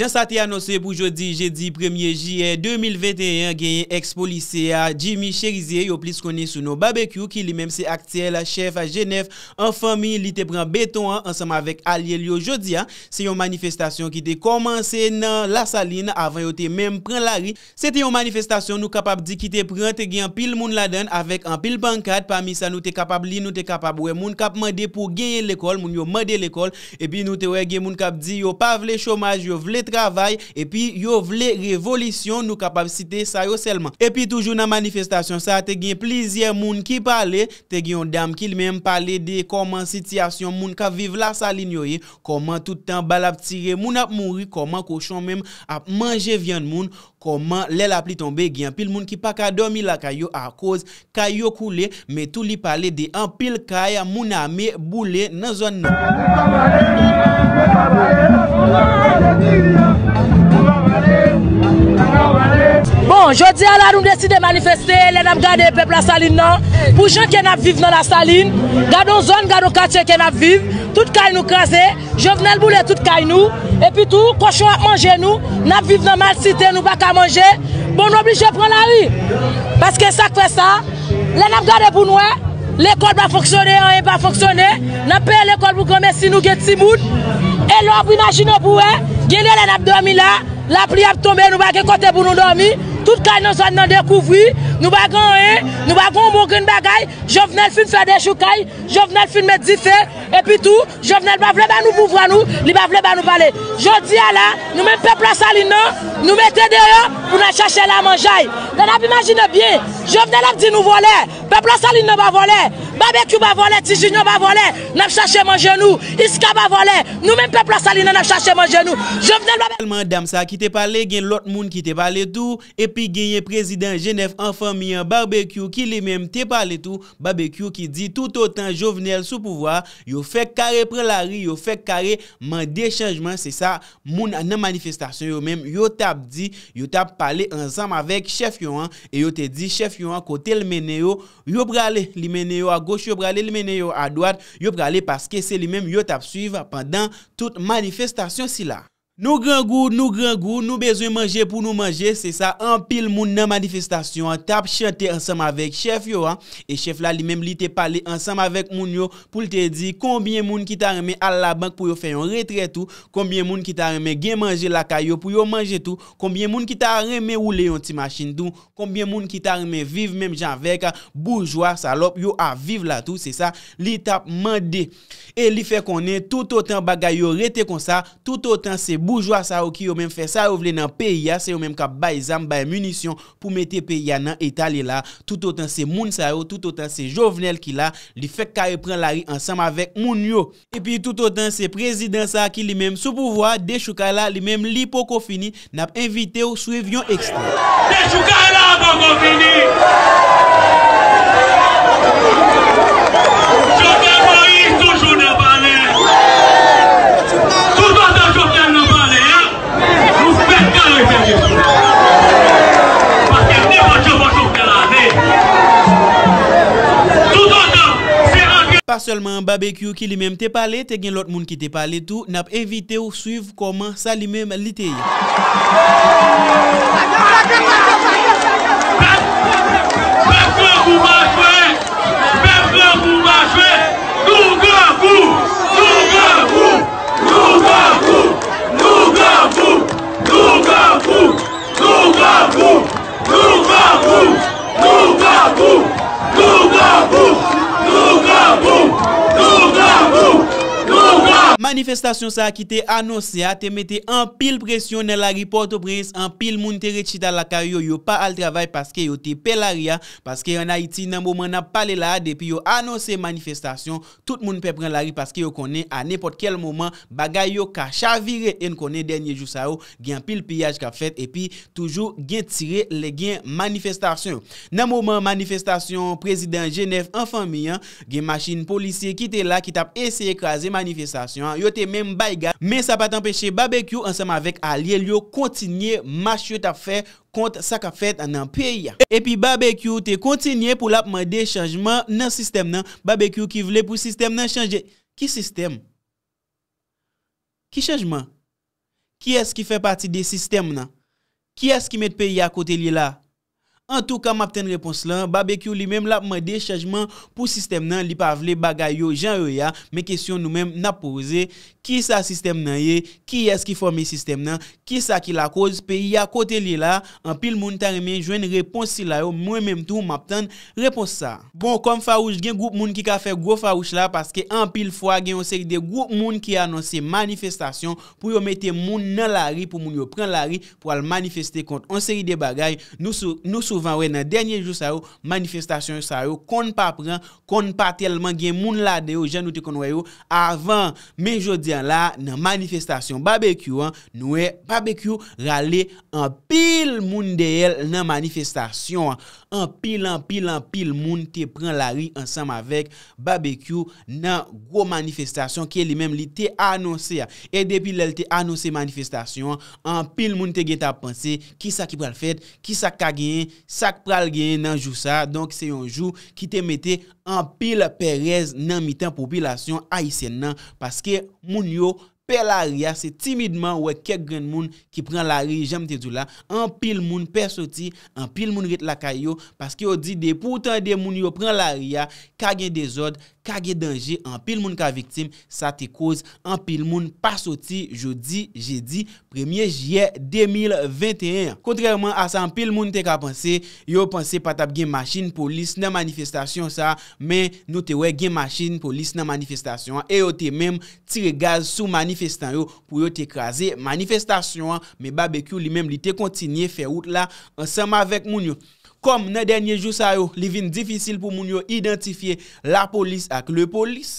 Jan sati anose pou jodi, jedi, premye jye 2021, genye ex-polisea Jimmy Cherizier, yo plis konen sou nou babekyou, ki li menm se aktie la chef a Genève, an fami li te pren beton an, ansama vek alye li yo jodi an, se yon manifestasyon ki te komanse nan la saline avan yo te menm pren la ri, se te yon manifestasyon nou kapap di ki te pren te gen pil moun la den, avek an pil bankade, pa mi sa nou te kapap li, nou te kapap we moun kap made pou genye l'ekol, moun yo made l'ekol, e pi nou te we gen moun kap di yo pavle chomaj, yo vlete gavay, epi yo vle revolisyon nou kapab site sa yo selman. Epi toujou nan manifestasyon sa, te gen plizye moun ki pale, te gen yon dam ki l men pale de koman sityasyon moun ka vive la salin yoye, koman toutan balap tire, moun ap mouri, koman koshon men ap manje vyan moun, koman lèl ap li tombe gen, pil moun ki pa ka domi la kayo a koz, kayo koule, me tou li pale de an pil kaya moun ame boule nan zon nou. Moun ap mou, moun ap mou, moun ap mou, Bon, jodi ala roun desi de manifeste Le nap gade pepe la saline nan Pou jen ke nap vive nan la saline Gado zon, gado kache ke nap vive Tout kay nou kaze Je vnen lboule tout kay nou E pi tou, koshon ap manje nou Nap vive nan mal site nou baka manje Bon, n'oblige pran la li Paske sak fe sa Le nap gade pou noue eh. L'ekol ba foksyone, an yon pa foksyone, nan pe l'ekol pou komensi nou gen tsi boud, e lop imajin nou pou e, gen yon an ap domi la, la pri ap tombe nou bagen kote pou nou domi. Tout kay nan zwan nan dekouvwi, nou bagan an e, nou bagan an mou gen bagay, jò vnen l film fè de chou kay, jò vnen l film me di fè, epi tout, jò vnen l bavle ba nou mouvwa nou, li bavle ba nou pale. Jò di ala, nou men pepla salin nan, nou mette deyo pou nan chache la manjay. Nan ap imagine bien, jò vnen l ap di nou vole, pepla salin nan ba vole. Barbekou ba volè, ti jinyon ba volè, nam chache man jenou, iska ba volè, nou menm pepla sali nan nam chache man jenou, jovenel ba volè. Man dam sa ki te pale, gen lot moun ki te pale tou, epi gen yen prezident jenef, anfan miyan, barbekou ki li menm te pale tou, barbekou ki di tout otan jovenel sou pouvoi, yo fek kare pre la ri, yo fek kare man de chanjman, se sa moun nan manifestasyon yo menm, yo tab di, yo tab pale ansam avek chef yo an, yo te di chef yo an kote l mene yo, yo prale li mene yo ako, Koche yo prale lmenen yo adouad, yo prale paske, se li menm yo tap suyva pandan tout manifestasyon si la. Nou gran gou, nou gran gou, nou bezwen manje pou nou manje, se sa, an pil moun nan manifestasyon, tap chante ansam avek chef yo an, e chef la li menm li te pale ansam avek moun yo pou li te di, kombien moun ki ta reme al la bank pou yo feyon retre tou, kombien moun ki ta reme gen manje la kayo pou yo manje tou, kombien moun ki ta reme ou le yon ti masjine tou, kombien moun ki ta reme vive menm jan vek, bourgeois, salop, yo a vive la tou, se sa, li tap mande. E li fe konen, tout otan bagay yo rete kon sa, tout otan se bou. Poujwa sa ou ki yo menm fè sa ou vle nan peya, se yo menm ka bay zam, bay munisyon pou mette peya nan etale la. Tout otan se moun sa ou, tout otan se jovenel ki la, li fèk kare pren la ri ansam avek moun yo. E pi tout otan se prezident sa ou ki li menm sou pouvoi, Deshukala, li menm li Poko Fini, nap invite ou sou evyon ekstrem. Deshukala Poko Fini! Parseleman bbq ki li menm te pale, te gen lot moun ki te pale tou, nap evite ou suiv koman sa li menm li teye Bakan, bakan, bakan, bakan Bakan, bakan, bakan Manifestasyon sa ki te anose a te mette an pil presyon nan lari porto prens an pil moun te rechita laka yo yo pa al travay paske yo te pel aria paske an Haiti nan mouman na pale la depi yo anose manifestasyon tout moun pe pren lari paske yo kone an nepotkel mouman bagay yo ka chavire en kone denye jou sa ou gen pil piyaj ka fet epi toujou gen tire le gen manifestasyon nan mouman manifestasyon prezident Genève an fami gen machin polisye ki te la ki tap ese ekraze manifestasyon yo te mèm bayga. Mè sa pa t'empèche barbecue ansèm avèk a liye liyo kontinye mash yo ta fè kont sa ka fèt an an pèye. E pi barbecue te kontinye pou lap mè de chanjman nan sistem nan. Barbecue ki vle pou sistem nan chanjè. Ki sistem? Ki chanjman? Ki es ki fè pati de sistem nan? Ki es ki mèt pèye akote liye la? An tou ka mapten repons lan, Babekyou li menm la mwen de chajman pou sistem nan, li pa avle bagay yo jan yo ya, men kesyon nou menm na pose, ki sa sistem nan ye, ki es ki fòmè sistem nan, ki sa ki la koz, pe ya kote li la, an pil moun tan remè, jwen repons si la yo, mwen menm tou mapten repons sa. Bon, kon Farouch gen goup moun ki ka fè gwo Farouch la, paske an pil fwa gen an seri de goup moun ki anonsè manifestasyon, pou yo mette moun nan la ri, pou moun yo pren la ri, pou al manifestè kont an seri de bagay, nou sou, wè nan denye jou sa yo, manifestasyon sa yo, kon pa pren, kon pa telman gen moun la deyo, jan nou te kon wè yo avan, men jodi an la nan manifestasyon, babekyo nou e, babekyo rale an pil moun deyel nan manifestasyon, an pil an pil an pil moun te pren la ri ansam avek, babekyo nan gwo manifestasyon ke li men li te anonsè, e depi lè te anonsè manifestasyon an pil moun te gen ta pense, ki sa ki pral fèt, ki sa kageyen Sak pral gen nan jou sa, donk se yon jou ki te mette an pil perez nan mitan popilasyon aisen nan, paske moun yo pe laria, se timidman we kek gen moun ki pran lari, jam te dou la, an pil moun pe soti, an pil moun ret lakayo, paske yo di de pou tan de moun yo pran laria, kagen dezod, Kage denje an pil moun ka viktim sa te koz an pil moun pa soti jodi, jedi, premye jye 2021. Kontrèman asan pil moun te ka panse, yo panse patap gen machine polis nan manifestasyon sa, men nou te we gen machine polis nan manifestasyon e yo te menm tire gaz sou manifestan yo pou yo te kaze manifestasyon, men barbecue li menm li te kontinye fe wout la ansama vek moun yo. Kom nan denye jou sa yo, li vin difisil pou moun yo identifiye la polis ak le polis.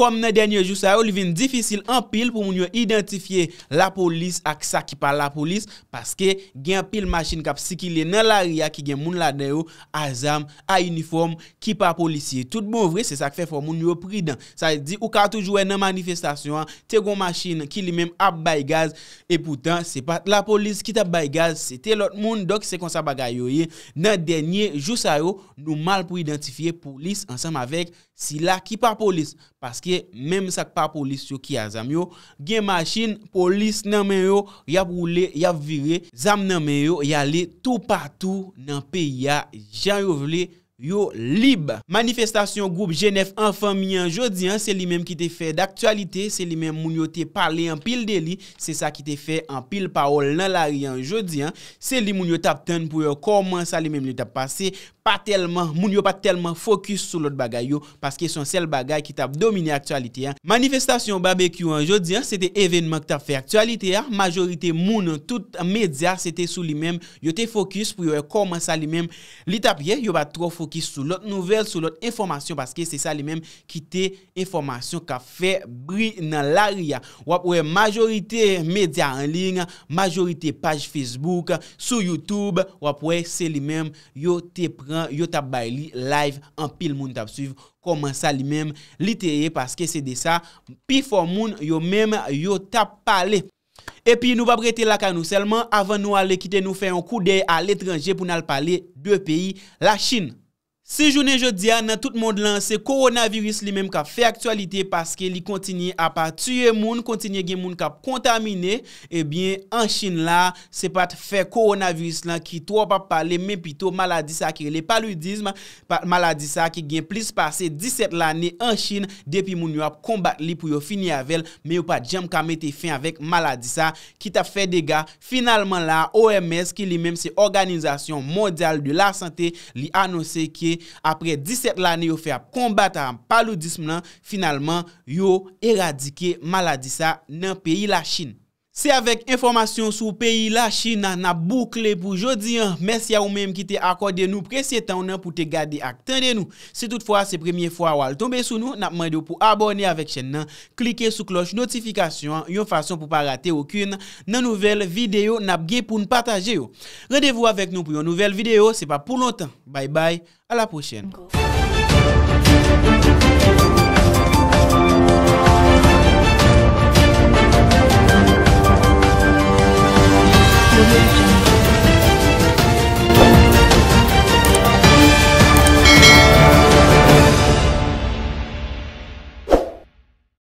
kom nan denye jou sa yo, li vin difisil an pil pou moun yo identifiye la polis ak sa ki pa la polis, paske gen pil masin kap si ki le nan la ria ki gen moun la deyo azam, a uniform, ki pa polisye. Tout bon vre, se sa ke fe for moun yo pridan. Sa e di, ou ka toujouen nan manifestasyon, te kon masin ki li men ap bay gaz, e poutan, se pa la polis ki te bay gaz, se te lot moun do ki se konsa bagay yo ye, nan denye jou sa yo, nou mal pou identifiye polis ansam avek si la ki pa polis, paske Mem sak pa polis yo ki a zam yo Gen masin, polis nanmen yo Yap roule, yap vire Zam nanmen yo, yale tou patou Nanpe ya, jayovle yo libe. Manifestasyon Goub Genèf Enfaminyan Jodyan se li mèm ki te fè d'aktualite, se li mèm moun yo te pale an pil de li se sa ki te fè an pil paol nan lari an Jodyan, se li moun yo tap ten pou yo koman sa li mèm li tap pase pa telman, moun yo pa telman fokus sou lot bagay yo, paske son sel bagay ki tap domine aktualite. Manifestasyon BBQ an Jodyan, se te evenman ki tap fè aktualite, ya, majorite moun, tout media, se te sou li mèm, yo te fokus pou yo koman sa li mèm, li tap ye, yo bat tro fokus Ou ki sou lot nouvel, sou lot informasyon. Paske se sa li menm kite informasyon ka fe bri nan larya. Ou apwe majorite media anling, majorite page Facebook, sou Youtube. Ou apwe se li menm yo te pren, yo tap baili live an pil moun tap suyv. Koman sa li menm li teye paske se de sa. Pi for moun yo menm yo tap pale. E pi nou va brete la ka nou selman. Avan nou ale kite nou fe yon koude al etranje pou nan pale 2 peyi. La Chinne. Si jounen jodia nan tout moun lan se koronaviris li menm kap fe aktualite paske li kontinye a pa tuye moun kontinye gen moun kap kontamine e bien an chine la se pat fe koronaviris lan ki tou wap ap pale menm pito maladi sa ki le paludisme pat maladi sa ki gen plis pase 17 lane an chine depi moun yo ap kombat li pou yo fini avel me yo pat jem kamete fin avek maladi sa ki ta fe dega finalman la OMS ki li menm se Organizasyon Mondial de la Santé li anose ki apre 17 lani yo fe ap kombata an paloudisme lan, finalman yo eradike maladisa nan peyi la chine. Se avek informasyon sou peyi la China na boukle pou jodi an, mersi a ou menm ki te akode nou prese tan nan pou te gade ak tan den nou. Se toutfwa se premye fwa wale tombe sou nou, nap mwede ou pou abone avek chen nan, klike sou kloch notifikasyon, yon fason pou pa rate okun nan nouvel video nap ge pou nou pataje yo. Redevo avèk nou pou yon nouvel video, se pa pou lontan. Bay bay, a la pochen. Audio Jungle.